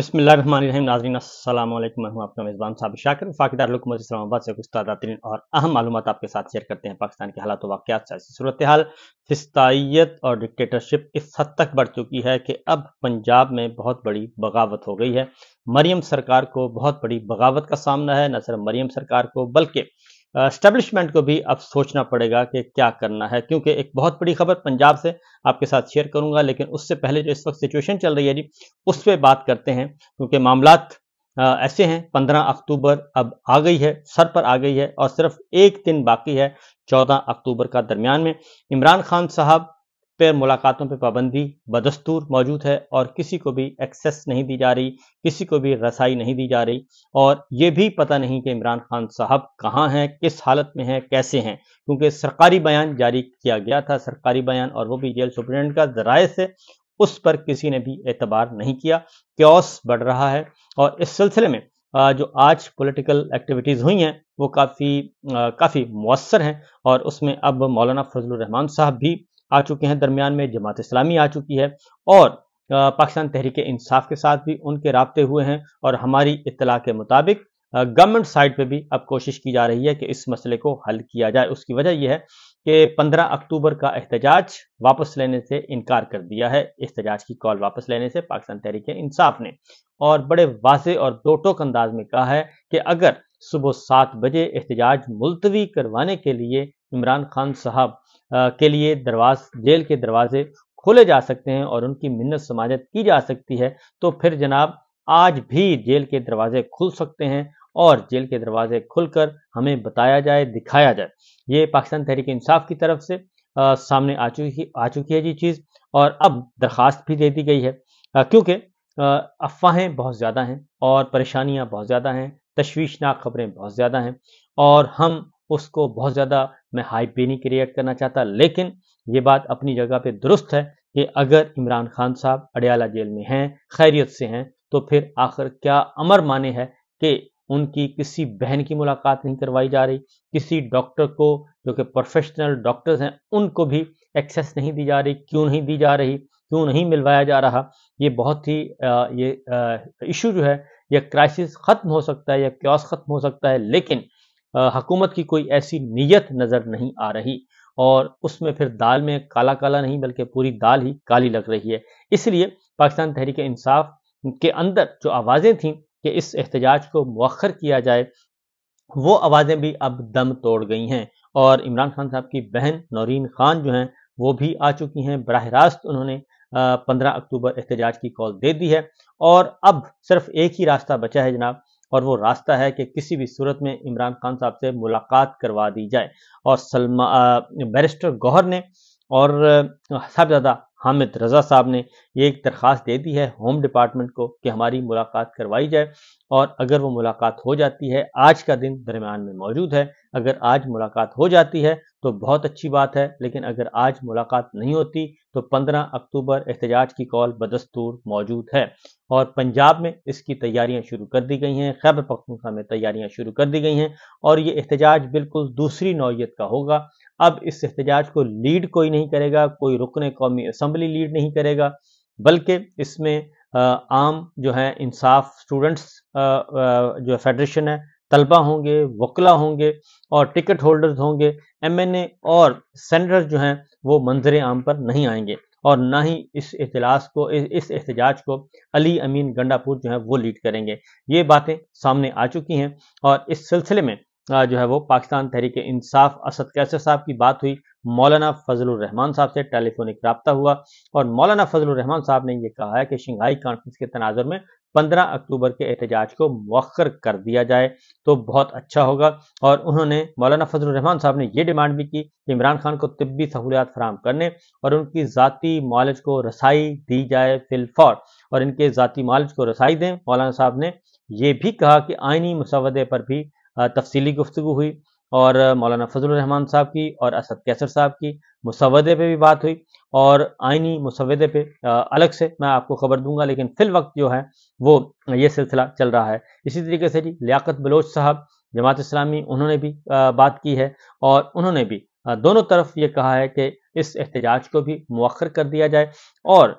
बसमिल नाजरीन अल्लाम मैं हूँ आपका मेज़बान साहब शाकर फाकदार हुकूमत इस्लामाबाद से कुछ ताज़ा तरीन और अहम मालूम आपके साथ शेयर करते हैं पाकिस्तान के हालात वाक़ात सियासी सूरत हाल फस्ताइत और डिक्टेटरशिप इस हद तक बढ़ चुकी है कि अब पंजाब में बहुत बड़ी बगावत हो गई है मरियम सरकार को बहुत बड़ी बगावत का सामना है न सिर्फ मरियम सरकार को बल्कि स्टैब्लिशमेंट को भी अब सोचना पड़ेगा कि क्या करना है क्योंकि एक बहुत बड़ी खबर पंजाब से आपके साथ शेयर करूंगा लेकिन उससे पहले जो इस वक्त सिचुएशन चल रही है जी उस पर बात करते हैं क्योंकि मामला ऐसे हैं पंद्रह अक्टूबर अब आ गई है सर पर आ गई है और सिर्फ एक दिन बाकी है चौदह अक्टूबर का दरमियान में इमरान खान साहब पर मुलाकातों पर पाबंदी बदस्तूर मौजूद है और किसी को भी एक्सेस नहीं दी जा रही किसी को भी रसाई नहीं दी जा रही और ये भी पता नहीं कि इमरान खान साहब कहाँ हैं किस हालत में हैं कैसे हैं क्योंकि सरकारी बयान जारी किया गया था सरकारी बयान और वो भी जेल सुप्रिटेंडेंट का जराए से उस पर किसी ने भी एतबार नहीं किया क्योस बढ़ रहा है और इस सिलसिले में जो आज पॉलिटिकल एक्टिविटीज़ हुई हैं वो काफ़ी काफ़ी मौसर हैं और उसमें अब मौलाना फजल रहमान साहब भी आ चुके हैं दरमियान में जमात इस्लामी आ चुकी है और पाकिस्तान तहरीक इंसाफ के साथ भी उनके रबते हुए हैं और हमारी इतला के मुताबिक गवर्नमेंट साइड पे भी अब कोशिश की जा रही है कि इस मसले को हल किया जाए उसकी वजह यह है कि 15 अक्टूबर का एहतजाज वापस लेने से इनकार कर दिया है एहतजाज की कॉल वापस लेने से पाकिस्तान तहरीक इंसाफ ने और बड़े वाजे और दो टोक अंदाज में कहा है कि अगर सुबह सात बजे एहतजाज मुलतवी करवाने के लिए इमरान खान साहब के लिए दरवाज जेल के दरवाजे खोले जा सकते हैं और उनकी मिन्नत समाजत की जा सकती है तो फिर जनाब आज भी जेल के दरवाजे खुल सकते हैं और जेल के दरवाजे खुलकर हमें बताया जाए दिखाया जाए ये पाकिस्तान तहरीक इंसाफ की तरफ से आ, सामने आ चुकी आ चुकी है जी चीज़ और अब दरख्वास्त भी दे दी गई है क्योंकि अफवाहें बहुत ज़्यादा हैं और परेशानियां बहुत ज़्यादा हैं तशवीशनाक खबरें बहुत ज़्यादा हैं और हम उसको बहुत ज़्यादा मैं हाइप भी नहीं क्रिएट करना चाहता लेकिन ये बात अपनी जगह पे दुरुस्त है कि अगर इमरान खान साहब अडयाला जेल में हैं खैरियत से हैं तो फिर आखिर क्या अमर माने है कि उनकी किसी बहन की मुलाकात नहीं करवाई जा रही किसी डॉक्टर को जो कि प्रोफेशनल डॉक्टर्स हैं उनको भी एक्सेस नहीं दी जा रही क्यों नहीं दी जा रही क्यों नहीं मिलवाया जा रहा ये बहुत ही ये इशू जो है यह क्राइसिस ख़त्म हो सकता है या क्योस ख़त्म हो सकता है लेकिन हकूमत की कोई ऐसी नीयत नज़र नहीं आ रही और उसमें फिर दाल में काला काला नहीं बल्कि पूरी दाल ही काली लग रही है इसलिए पाकिस्तान तहरीक इंसाफ के अंदर जो आवाज़ें थीं कि इस एहतजाज को मौखर किया जाए वो आवाज़ें भी अब दम तोड़ गई हैं और इमरान खान साहब की बहन नौरीन खान जो हैं वो भी आ चुकी हैं बरह रास्त उन्होंने पंद्रह अक्टूबर एहतजाज की कॉल दे दी है और अब सिर्फ एक ही रास्ता बचा है जनाब और वो रास्ता है कि किसी भी सूरत में इमरान खान साहब से मुलाकात करवा दी जाए और सलमा बैरिस्टर गौहर ने और साहबजादा हामिद रज़ा साहब ने ये एक दरख्वास्त दे दी है होम डिपार्टमेंट को कि हमारी मुलाकात करवाई जाए और अगर वो मुलाकात हो जाती है आज का दिन दरमियान में मौजूद है अगर आज मुलाकात हो जाती है तो बहुत अच्छी बात है लेकिन अगर आज मुलाकात नहीं होती तो 15 अक्टूबर एहतजाज की कॉल बदस्तूर मौजूद है और पंजाब में इसकी तैयारियां शुरू कर दी गई हैं खैबर पखनखा में तैयारियां शुरू कर दी गई हैं और ये एहतजाज बिल्कुल दूसरी नौीयत का होगा अब इस एहतजाज को लीड कोई नहीं करेगा कोई रुकन कौमी असम्बली लीड नहीं करेगा बल्कि इसमें आम जो है इंसाफ स्टूडेंट्स जो फेडरेशन है तलबा होंगे वकला होंगे और टिकट होल्डर्स होंगे एमएनए और सेंटर जो हैं वो मंजर आम पर नहीं आएंगे और ना ही इस इतलास को इस एहतजाज को अली अमीन गंडापुर जो है वो लीड करेंगे ये बातें सामने आ चुकी हैं और इस सिलसिले में जो है वो पाकिस्तान तहरीक इंसाफ असद कैसर साहब की बात हुई मौलाना फजलरहमान साहब से टेलीफोनिक रबता हुआ और मौलाना फजलरहमान साहब ने यह कहा है कि शंघाई कॉन्फ्रेंस के तनाजर में पंद्रह अक्टूबर के एहतजाज को मौखर कर दिया जाए तो बहुत अच्छा होगा और उन्होंने मौलाना फजलरहमान साहब ने यह डिमांड भी की कि इमरान खान को तबी सहूलियात फराम करने और उनकी ज़ाती मालज को रसाई दी जाए फिलफौर और इनके ज़ाती मालज को रसाई दें मौलाना साहब ने यह भी कहा कि आइनी मसवदे पर भी तफसीली गुफ्तु हुई और मौलाना फजल रहमान साहब की और असद कैसर साहब की मुसवदे पे भी बात हुई और आइनी मुसवदे पे अलग से मैं आपको खबर दूंगा लेकिन फिल वक्त जो है वो ये सिलसिला चल रहा है इसी तरीके से जी लियाकत बलोच साहब जमात इस्लामी उन्होंने भी बात की है और उन्होंने भी दोनों तरफ ये कहा है कि इस एहतजाज को भी मौखर कर दिया जाए और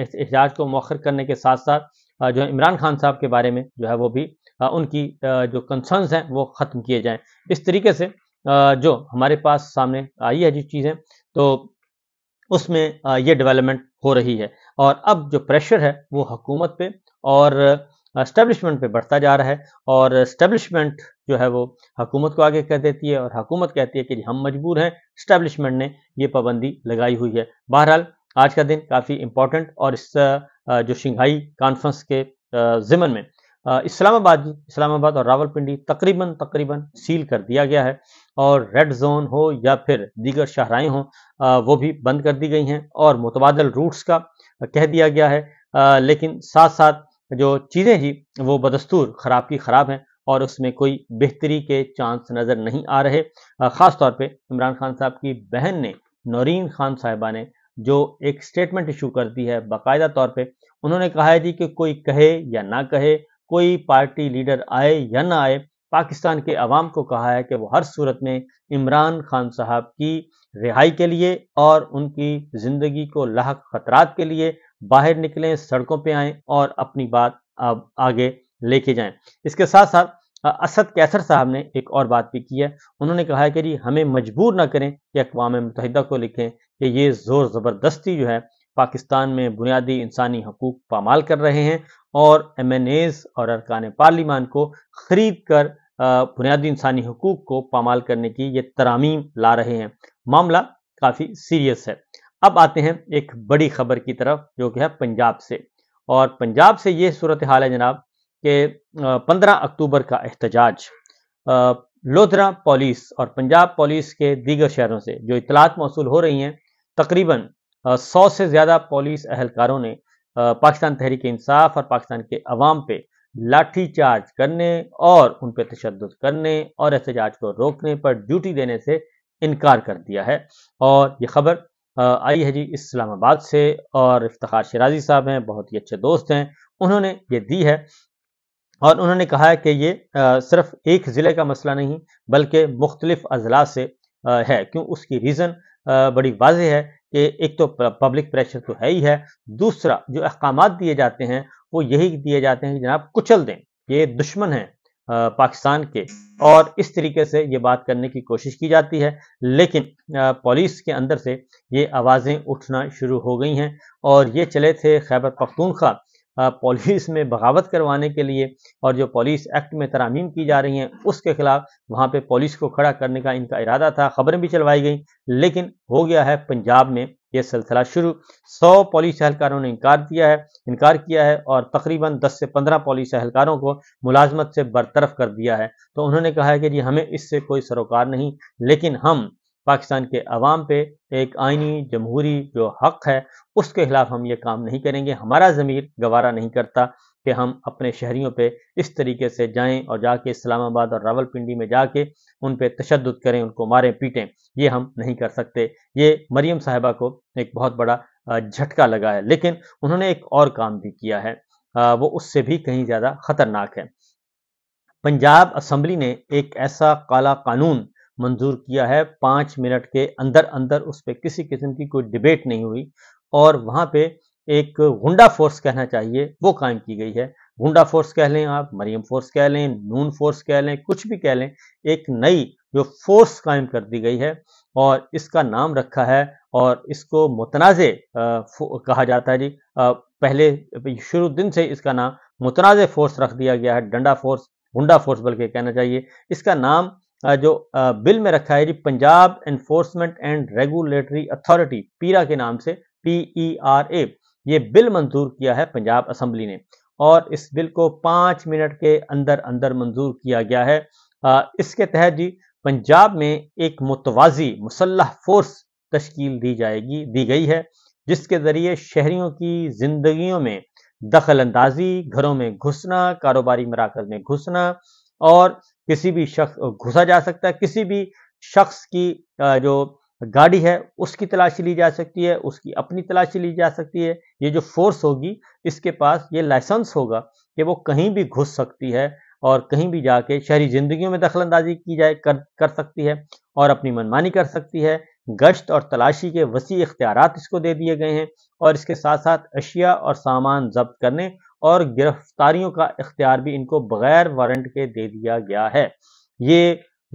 इस एहतजाज को मौखर करने के साथ साथ जो इमरान खान साहब के बारे में जो है वो भी उनकी जो कंसर्न्स हैं वो ख़त्म किए जाएं इस तरीके से जो हमारे पास सामने आई है जो चीज़ें तो उसमें ये डेवलपमेंट हो रही है और अब जो प्रेशर है वो हुकूमत पे और स्टैब्लिशमेंट पे बढ़ता जा रहा है और स्टैब्लिशमेंट जो है वो हकूमत को आगे कह देती है और हकूमत कहती है कि हम मजबूर हैं स्टैब्लिशमेंट ने ये पाबंदी लगाई हुई है बहरहाल आज का दिन काफ़ी इंपॉर्टेंट और इस जो शंघाई कॉन्फ्रेंस के ज़िमन में इस्लामाबाद इस्लामाबाद और रावलपिंडी तकरीबन तकरीबन सील कर दिया गया है और रेड जोन हो या फिर दीगर शहराएं हों वो भी बंद कर दी गई हैं और मुतबादल रूट्स का कह दिया गया है लेकिन साथ साथ जो चीज़ें ही वो बदस्तूर ख़राब की ख़राब हैं और उसमें कोई बेहतरी के चांस नज़र नहीं आ रहे ख़ास तौर पे इमरान खान साहब की बहन ने नौरीन खान साहिबा ने जो एक स्टेटमेंट इशू कर दी है बाकायदा तौर पे उन्होंने कहा है जी कि कोई कहे या ना कहे कोई पार्टी लीडर आए या ना आए पाकिस्तान के अवाम को कहा है कि वो हर सूरत में इमरान खान साहब की रिहाई के लिए और उनकी ज़िंदगी को लाक खतरात के लिए बाहर निकलें सड़कों पे आएं और अपनी बात अब आगे लेके जाएं इसके साथ साथ असद कैसर साहब ने एक और बात भी की है उन्होंने कहा है कि जी हमें मजबूर ना करें कि अकवा मुतहदा को लिखें कि ये ज़ोर ज़बरदस्ती जो है पाकिस्तान में बुनियादी इंसानी हकूक पामाल कर रहे हैं और एम एन एज और अरकान पार्लीमान को खरीद कर बुनियादी इंसानी हकूक को पामाल करने की ये तरामीम ला रहे हैं मामला काफ़ी सीरियस है अब आते हैं एक बड़ी खबर की तरफ जो कि है पंजाब से और पंजाब से ये सूरत हाल है जनाब के 15 अक्टूबर का एहतजाज लोधरा पुलिस और पंजाब पुलिस के दीगर शहरों से जो इतलात मौसू हो रही हैं तकरीबन सौ से ज़्यादा पुलिस अहलकारों ने पाकिस्तान तहरीक इंसाफ और पाकिस्तान के अवाम पे लाठी चार्ज करने और उन पर तशद करने और एहतजाज को रोकने पर ड्यूटी देने से इनकार कर दिया है और ये खबर आई है जी इस्लामाबाद से और इफ्तार शराजी साहब हैं बहुत ही अच्छे दोस्त हैं उन्होंने ये दी है और उन्होंने कहा है कि ये सिर्फ एक ज़िले का मसला नहीं बल्कि मुख्तलिफ अजला से है क्यों उसकी रीज़न बड़ी वाज है कि एक तो पब्लिक प्रेशर तो है ही है दूसरा जो अहकाम दिए जाते हैं वो यही दिए जाते हैं कि जनाब कुचल दें ये दुश्मन है पाकिस्तान के और इस तरीके से ये बात करने की कोशिश की जाती है लेकिन पुलिस के अंदर से ये आवाज़ें उठना शुरू हो गई हैं और ये चले थे खैबर पख्तूनख्वा पॉलिस में बगावत करवाने के लिए और जो पॉलिस एक्ट में तरामीम की जा रही हैं उसके खिलाफ वहाँ पे पॉलिस को खड़ा करने का इनका इरादा था खबरें भी चलवाई गई लेकिन हो गया है पंजाब में यह सिलसिला शुरू सौ पॉलिस अहलकारों ने इनकार किया है इनकार किया है और तकरीबन दस से पंद्रह पुलिस अहलकारों को मुलाजमत से बरतरफ कर दिया है तो उन्होंने कहा है कि जी हमें इससे कोई सरोकार नहीं लेकिन हम पाकिस्तान के अवाम पे एक आइनी जमहूरी जो हक है उसके खिलाफ हम ये काम नहीं करेंगे हमारा ज़मीर गवारा नहीं करता कि हम अपने शहरीों पे इस तरीके से जाएं और जाके इस्लामाबाद और रावलपिंडी में जाके उन पे तशद करें उनको मारें पीटें ये हम नहीं कर सकते ये मरियम साहिबा को एक बहुत बड़ा झटका लगा है लेकिन उन्होंने एक और काम भी किया है वो उससे भी कहीं ज़्यादा ख़तरनाक है पंजाब असम्बली ने एक ऐसा काला कानून मंजूर किया है पाँच मिनट के अंदर अंदर उस पर किसी किस्म की कोई डिबेट नहीं हुई और वहाँ पे एक गुंडा फोर्स कहना चाहिए वो कायम की गई है गुंडा फोर्स कह लें आप मरियम फोर्स कह लें नून फोर्स कह लें कुछ भी कह लें एक नई जो फोर्स कायम कर दी गई है और इसका नाम रखा है और इसको मुतनाज़ कहा जाता है जी आ, पहले शुरू दिन से इसका नाम मुतनाज़ फोर्स रख दिया गया है डंडा फोर्स गुंडा फोर्स बल्कि कहना चाहिए इसका नाम जो बिल में रखा है जी Punjab enforcement and regulatory authority PERA के नाम से पी ई आर ए ये बिल मंजूर किया है पंजाब असम्बली ने और इस बिल को पाँच मिनट के अंदर अंदर मंजूर किया गया है इसके तहत जी पंजाब में एक मुतवाजी मुसल्ह फोर्स तश्कील दी जाएगी दी गई है जिसके ज़रिए शहरियों की जिंदगियों में दखल अंदाजी घरों में घुसना कारोबारी मराकज में घुसना और किसी भी शख्स घुसा जा सकता है किसी भी शख्स की जो गाड़ी है उसकी तलाशी ली जा सकती है उसकी अपनी तलाशी ली जा सकती है ये जो फोर्स होगी इसके पास ये लाइसेंस होगा कि वो कहीं भी घुस सकती है और कहीं भी जाके शहरी जिंदगी में दखल अंदाजी की जाए कर कर सकती है और अपनी मनमानी कर सकती है गश्त और तलाशी के वसी इख्तियार इसको दे दिए गए हैं और इसके साथ साथ अशिया और सामान जब्त करने और गिरफ्तारियों का इख्तियार भी इनको बगैर वारंट के दे दिया गया है ये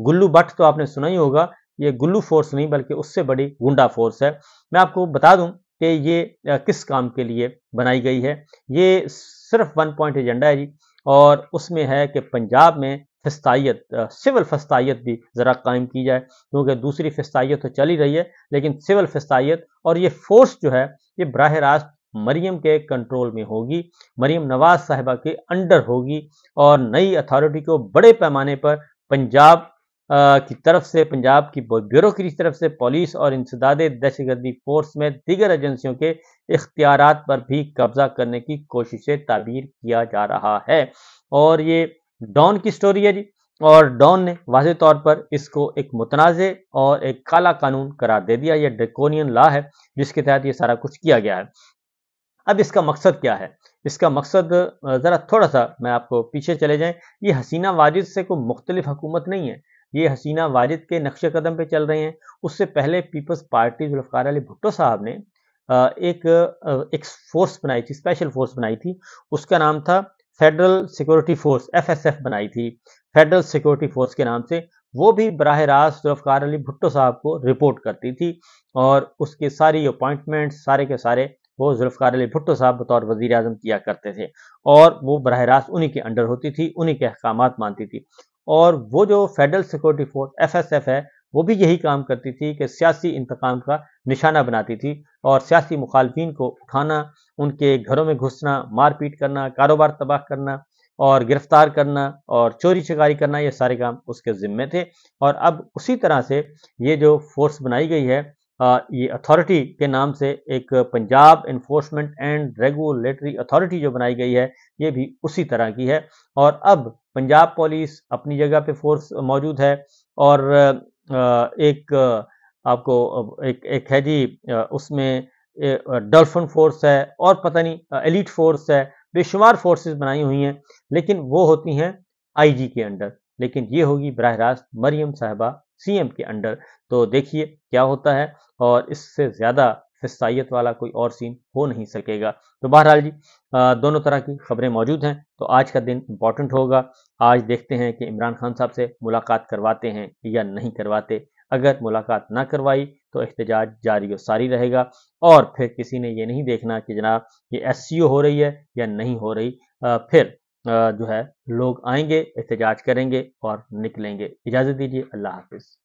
गुल्लू भट्ट तो आपने सुना ही होगा ये गुल्लू फोर्स नहीं बल्कि उससे बड़ी गुंडा फोर्स है मैं आपको बता दूं कि ये किस काम के लिए बनाई गई है ये सिर्फ वन पॉइंट एजेंडा है जी और उसमें है कि पंजाब में फस्तायत सिविल फस्तायत भी ज़रा कायम की जाए क्योंकि दूसरी फस्तायत तो चल ही रही है लेकिन सिविल फस्तायत और ये फोर्स जो है ये बरह रास्त मरियम के कंट्रोल में होगी मरियम नवाज साहिबा के अंडर होगी और नई अथॉरिटी को बड़े पैमाने पर पंजाब की तरफ से पंजाब की ब्यूरोक्री की तरफ से पुलिस और इंसदाद दहशतगर्दी फोर्स में दीगर एजेंसियों के इख्तियार पर भी कब्जा करने की कोशिशें ताबीर किया जा रहा है और ये डॉन की स्टोरी है जी और डॉन ने वाज तौर पर इसको एक मुतनाज़ और एक काला कानून करार दे दिया यह ड्रेकोनियन लॉ है जिसके तहत ये सारा कुछ किया गया है अब इसका मकसद क्या है इसका मकसद ज़रा थोड़ा सा मैं आपको पीछे चले जाएं ये हसीना वाजिद से कोई मुख्तलिफ हुकूमत नहीं है ये हसीना वाजिद के नक्श कदम पर चल रहे हैं उससे पहले पीपल्स पार्टी जुल्फ़ार अली भुट्टो साहब ने एक एक फोर्स बनाई थी स्पेशल फोर्स बनाई थी उसका नाम था फेडरल सिक्योरिटी फोर्स एफएसएफ बनाई थी फेडरल सिक्योरिटी फोर्स के नाम से वो भी बरह रास्त जुल्फ़ार अली भुट्टो साहब को रिपोर्ट करती थी और उसके सारी अपॉइंटमेंट्स सारे के सारे वो जुल्फ़ार अली भुट्टो साहब बतौर वज़ी अजम किया करते थे और वो बरह रास्त उन्हीं के अंडर होती थी उन्हीं के अहकाम मानती थी और वो जो federal security force F S F है वो भी यही काम करती थी कि सियासी इंतकाम का निशाना बनाती थी और सियासी मुखालफन को उठाना उनके घरों में घुसना मारपीट करना कारोबार तबाह करना और गिरफ्तार करना और चोरी चकारी करना ये सारे काम उसके ज़िम्मे थे और अब उसी तरह से ये जो फोर्स बनाई गई है ये अथॉरिटी के नाम से एक Punjab enforcement and regulatory authority जो बनाई गई है ये भी उसी तरह की है और अब पंजाब पुलिस अपनी जगह पे फोर्स मौजूद है और एक आपको एक एक है जी उसमें डॉल्फिन फोर्स है और पता नहीं एलिट फोर्स है बेशुमार फोर्सेस बनाई हुई हैं लेकिन वो होती हैं आईजी के अंडर लेकिन ये होगी बरह रास्त मरियम साहबा सीएम के अंडर तो देखिए क्या होता है और इससे ज़्यादा फिस्ताइत वाला कोई और सीन हो नहीं सकेगा तो बहरहाल जी दोनों तरह की खबरें मौजूद हैं तो आज का दिन इंपॉर्टेंट होगा आज देखते हैं कि इमरान खान साहब से मुलाकात करवाते हैं या नहीं करवाते अगर मुलाकात ना करवाई तो एहतजाज जारी और सारी रहेगा और फिर किसी ने ये नहीं देखना कि जनाब ये एस हो रही है या नहीं हो रही फिर जो है लोग आएंगे एहतजाज करेंगे और निकलेंगे इजाज़त दीजिए अल्लाह हाफिज़